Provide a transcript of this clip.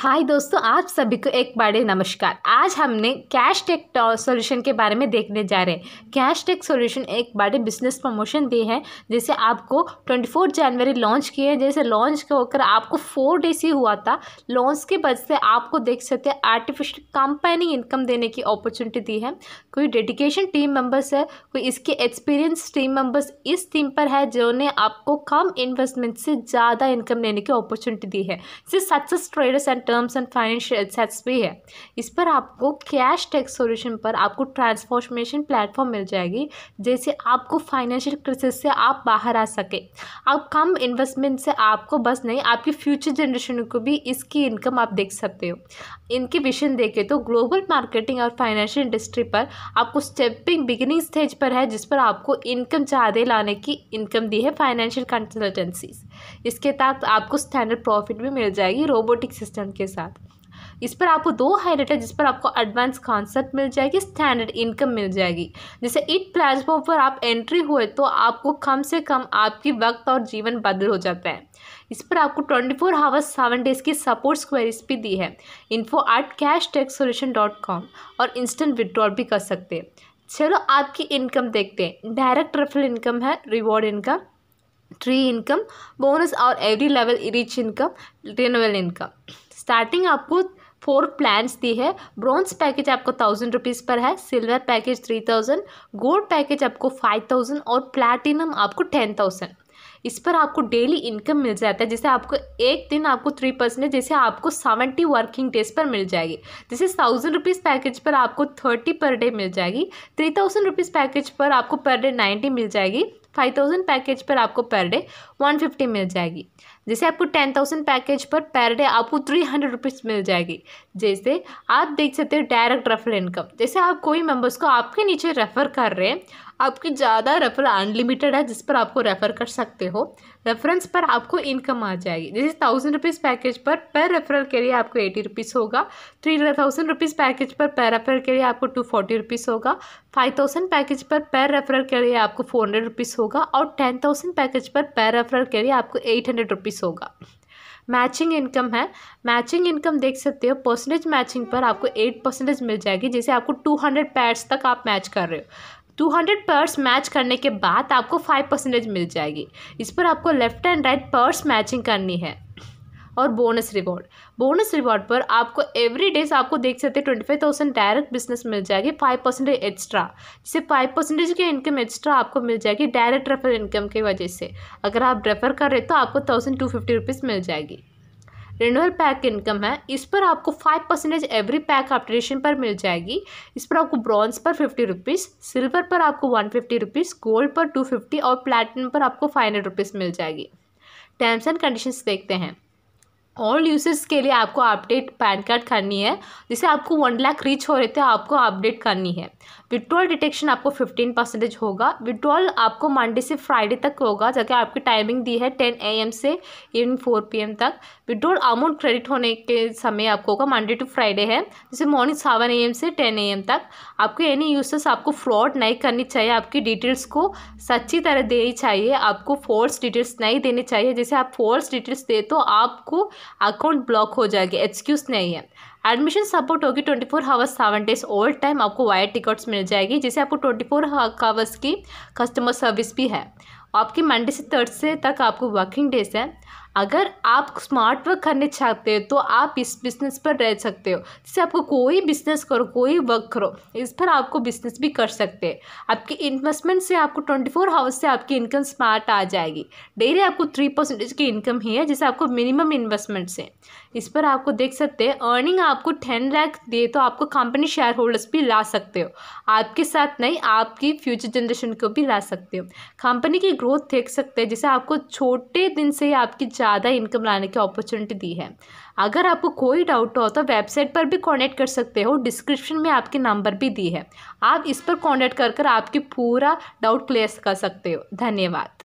हाय दोस्तों आप सभी को एक बड़े नमस्कार आज हमने कैश टेक सॉल्यूशन के बारे में देखने जा रहे हैं कैश टेक सॉल्यूशन एक बड़े बिजनेस प्रमोशन दिए हैं जैसे आपको 24 जनवरी लॉन्च किए हैं जैसे लॉन्च होकर आपको फोर डेज ही हुआ था लॉन्च के बाद से आपको देख सकते हैं आर्टिफिशियल कंपनी इनकम देने की अपॉर्चुनिटी दी है कोई डेडिकेशन टीम मेम्बर्स है कोई इसके एक्सपीरियंस टीम मेम्बर्स इस टीम पर है जिन्होंने आपको कम इन्वेस्टमेंट से ज़्यादा इनकम लेने की अपॉर्चुनिटी दी है सिर्फ success traders and terms and financial assets भी है इस पर आपको कैश टैक्स सॉल्यूशन पर आपको ट्रांसफॉर्मेशन प्लेटफॉर्म मिल जाएगी जैसे आपको फाइनेंशियल क्राइसिस से आप बाहर आ सके आप कम इन्वेस्टमेंट से आपको बस नहीं आपकी फ्यूचर जनरेशन को भी इसकी इनकम आप देख सकते हो इनके विषय देखें तो ग्लोबल मार्केटिंग और फाइनेंशियल इंडस्ट्री पर आपको स्टेपिंग बिगिनिंग स्टेज पर है जिस पर आपको इनकम ज़्यादा लाने की इनकम दी है फाइनेंशियल कंसल्टेंसीज इसके तहत आपको स्टैंडर्ड प्रॉफिट भी मिल जाएगी रोबोटिक सिस्टम के के साथ इस पर आपको दो हाईलाइट है जिस पर आपको एडवांस कॉन्सेप्ट मिल जाएगी स्टैंडर्ड इनकम मिल जाएगी जैसे इट प्लेटफॉर्म पर आप एंट्री हुए तो आपको कम से कम आपकी वक्त और जीवन बदल हो जाता है इस पर आपको twenty four hours seven days की सपोर्ट्स क्वेरीज भी दी है info at cash tex solution dot com और इंस्टेंट विदड्रॉल भी कर सकते हैं चलो आपकी इनकम देखते हैं डायरेक्ट रेफरल इनकम है reward income tree income bonus और every level rich income renewal income starting आपको फोर प्लान्स दी है ब्रॉन्ज पैकेज आपको थाउजेंड रुपीज़ पर है silver package three thousand gold package आपको फाइव थाउजेंड और प्लैटिनम आपको टेन थाउजेंड इस पर आपको डेली इनकम मिल जाता है जैसे आपको एक दिन आपको थ्री परसेंट जैसे आपको सेवेंटी वर्किंग डेज पर मिल जाएगी जैसे थाउजेंड रुपीज़ पैकेज पर आपको थर्टी पर डे मिल जाएगी थ्री थाउजेंड रुपीज़ पैकेज पर आपको पर डे नाइन्टी मिल जाएगी फाइव थाउजेंड पैकेज पर आपको पर डे वन फिफ्टी मिल जाएगी जैसे आपको टेन थाउजेंड पैकेज पर पर डे आपको थ्री हंड्रेड रुपीज़ मिल जाएगी जैसे आप देख सकते हो डायरेक्ट रेफरल इनकम जैसे आप कोई मेंबर्स को आपके नीचे रेफ़र कर रहे हैं आपकी ज़्यादा रेफर अनलिमिटेड है जिस पर आपको रेफ़र कर सकते हो रेफरेंस पर आपको इनकम आ जाएगी जैसे थाउजेंड रुपीज़ पैकेज पर पर रेफरल के लिए आपको एटी रुपीज़ होगा थ्री थाउजेंड रुपीज़ पैकेज पर पर रेफरल के लिए आपको टू फोर्टी रुपीज़ होगा फाइव थाउजेंड पैकेज पर पर रेफरल के लिए आपको फोर हंड्रेड रुपीज़ होगा और टेन थाउजेंड पैकेज पर पर रेफरल के लिए आपको एट हंड्रेड रुपीज़ होगा मैचिंग इनकम है मैचिंग इनकम देख सकते हो परसेंटेज मैचिंग पर आपको एट परसेंटेज मिल जाएगी जैसे आपको टू हंड्रेड पैर्स तक आप मैच कर रहे हो टू हंड्रेड पर्स मैच करने के बाद आपको फाइव परसेंटेज मिल जाएगी इस पर आपको left and right pairs matching करनी है और बोनस रिवॉर्ड बोनस रिवॉर्ड पर आपको एवरी डेज आपको देख सकते हैं twenty five thousand direct business मिल जाएगी फाइव परसेंटेज एक्स्ट्रा जिससे फाइव परसेंटेज की इनकम एक्स्ट्रा आपको मिल जाएगी डायरेक्ट रेफर इनकम की वजह से अगर आप रेफर कर रहे तो आपको थाउजेंड टू फिफ्टी रुपीज़ मिल जाएगी रिनअल पैक इनकम है इस पर आपको five percentage every pack updation पर मिल जाएगी इस पर आपको ब्रॉन्ज पर फिफ्टी रुपीज़ सिल्वर पर आपको वन फिफ्टी रुपीज़ गोल्ड पर टू फिफ्टी और प्लेटिनम पर आपको फाइव हंड्रेड रुपीज़ मिल जाएगी टर्म्स एंड कंडीशंस देखते हैं ऑल यूसेस के लिए आपको अपडेट पैन कार्ड करनी है जिसे आपको वन लाख रीच हो रहे थे आपको अपडेट करनी है विड्रॉल डिटेक्शन आपको फिफ्टीन परसेंटेज होगा विड्रॉल आपको मंडे से फ्राइडे तक होगा जबकि आपकी टाइमिंग दी है टेन ए एम से इवनिंग फोर पी एम तक विड्रॉल अमाउंट क्रेडिट होने के समय आपको होगा मंडे टू फ्राइडे है जैसे मॉर्निंग सेवन ए एम से टेन ए एम तक आपको एनी यूसेस आपको फ्रॉड नहीं करनी चाहिए आपकी डिटेल्स को सच्ची तरह देनी चाहिए आपको फॉल्स डिटेल्स नहीं देनी चाहिए जैसे आप फॉल्स डिटेल्स दे तो आपको अकाउंट ब्लॉक हो जाएगी एक्सक्यूज़ नहीं है एडमिशन सपोर्ट होगी twenty four hours seven days old time आपको वायर टिकट्स मिल जाएगी जिसे आपको ट्वेंटी फोर हावर्स की कस्टमर सर्विस भी है आपकी मंडे से थर्सडे तक आपको वर्किंग डेज है अगर आप स्मार्ट वर्क करने चाहते हो तो आप इस बिज़नेस पर रह सकते हो जैसे आपको कोई बिज़नेस करो कोई वर्क करो इस पर आपको बिज़नेस भी कर सकते हैं आपके इन्वेस्टमेंट से आपको ट्वेंटी फोर हाउस से आपकी इनकम स्मार्ट आ जाएगी डेली आपको थ्री परसेंटेज की इनकम ही है जैसे आपको मिनिमम इन्वेस्टमेंट से इस पर आपको देख सकते हैं अर्निंग आपको टेन लाख दिए तो आपको कंपनी शेयर होल्डर्स भी ला सकते हो आपके साथ नहीं आपकी फ्यूचर जनरेशन को भी ला सकते हो कंपनी की ग्रोथ देख सकते हैं जैसे आपको छोटे दिन से ही आपकी ज़्यादा इनकम लाने की अपॉर्चुनिटी दी है अगर आपको कोई डाउट हो तो वेबसाइट पर भी कॉन्टैक्ट कर सकते हो डिस्क्रिप्शन में आपके नंबर भी दी है आप इस पर कॉन्टैक्ट कर कर आपकी पूरा डाउट क्लियर कर सकते हो धन्यवाद